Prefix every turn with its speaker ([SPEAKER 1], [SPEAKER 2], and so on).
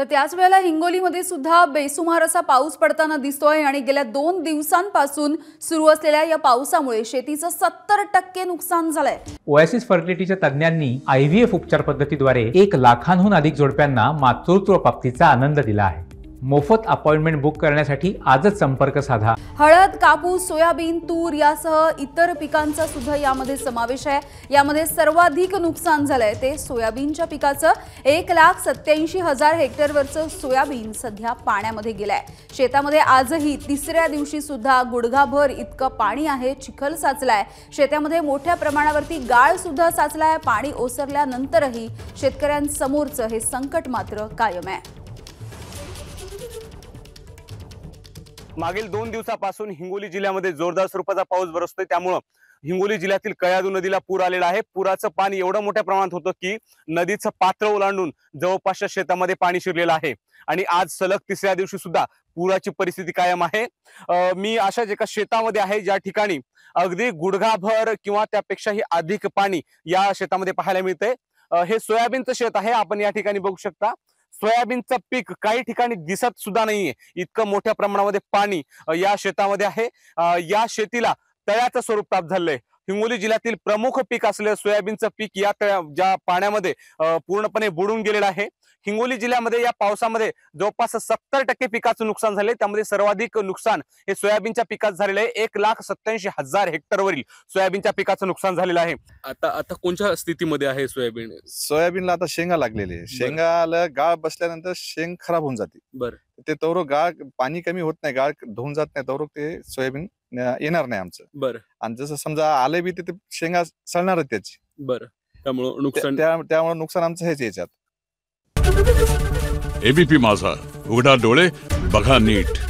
[SPEAKER 1] तर त्याच वेळेला हिंगोलीमध्ये सुद्धा बेसुमार असा पाऊस पडताना दिसतोय आणि गेल्या दोन दिवसांपासून सुरू असलेल्या या पावसामुळे शेतीचं सत्तर टक्के नुकसान झालंय
[SPEAKER 2] ओएसिस फर्टिलिटीच्या तज्ज्ञांनी आयव्हीएफ उपचार पद्धतीद्वारे एक लाखांहून अधिक जोडप्यांना मातृत्व प्राप्तीचा आनंद दिला आहे मोफत अपॉइंटमेंट बुक करण्यासाठी आजच संपर्क साधा
[SPEAKER 1] हळद कापूस सोयाबीन तूर यासह इतर पिकांचा सुद्धा यामध्ये समावेश आहे यामध्ये सर्वाधिक नुकसान झालंय ते सोयाबीनच्या पिकाचं एक लाख सत्याऐंशी हजार हेक्टरवरचं सोयाबीन सध्या पाण्यामध्ये गेलंय शेतामध्ये आजही तिसऱ्या दिवशी सुद्धा गुडघाभर इतकं पाणी आहे चिखल साचलाय शेतामध्ये मोठ्या प्रमाणावरती गाळ सुद्धा साचलाय पाणी ओसरल्यानंतरही शेतकऱ्यांसमोरचं हे संकट मात्र कायम आहे
[SPEAKER 2] मागील दोन दिवसापासून हिंगोली जिल्ह्यामध्ये जोरदार स्वरूपाचा पाऊस बरसतोय त्यामुळं हिंगोली जिल्ह्यातील कयादू नदीला पूर आलेला आहे पुराचं पाणी एवढं मोठ्या प्रमाणात होतं की नदीचं पात्र ओलांडून जवळपासच्या शेतामध्ये पाणी शिरलेलं आहे आणि आज सलग तिसऱ्या दिवशी सुद्धा पुराची परिस्थिती कायम आहे मी अशा जे का शेतामध्ये आहे ज्या ठिकाणी अगदी गुडघाभर किंवा त्यापेक्षाही अधिक पाणी या शेतामध्ये पाहायला मिळतंय हे सोयाबीनचं शेत आहे आपण या ठिकाणी बघू शकता सोयाबीनचं पीक काही ठिकाणी दिसत सुद्धा नाहीये इतकं मोठ्या प्रमाणामध्ये पाणी या शेतामध्ये आहे या शेतीला तळ्याचं स्वरूप प्राप्त झालंय हिंगोली जिल्ह्यातील प्रमुख पीक असलेलं सोयाबीनचं पीक या ज्या पाण्यामध्ये पूर्णपणे बुडून गेलेलं आहे हिंगोली जिल्ह्यामध्ये या पावसामध्ये जवळपास सत्तर टक्के पिकाचं नुकसान झाले त्यामध्ये सर्वाधिक नुकसान हे सोयाबीनच्या पिकात झालेलं आहे एक लाख सत्याऐंशी हजार हेक्टरवरील सोयाबीनच्या पिकाचं नुकसान झालेलं आहे आता
[SPEAKER 3] आता कोणत्या स्थितीमध्ये आहे सोयाबीन सोयाबीनला आता शेंगा लागलेले शेंगाला गाळ बसल्यानंतर शेंग खराब होऊन जाते बरं ते तवरो गाळ पाणी कमी होत नाही गाळ धुवून जात नाही तवरो ते सोयाबीन येणार नाही आमचं बरं आणि जसं समजा आले बी तिथे शेंगा सळणारच त्याची बरं त्यामुळे नुकसान त्यामुळे नुकसान आमचं हेच याच्यात
[SPEAKER 1] एबीपी माझा उघडा डोळे बघा नीट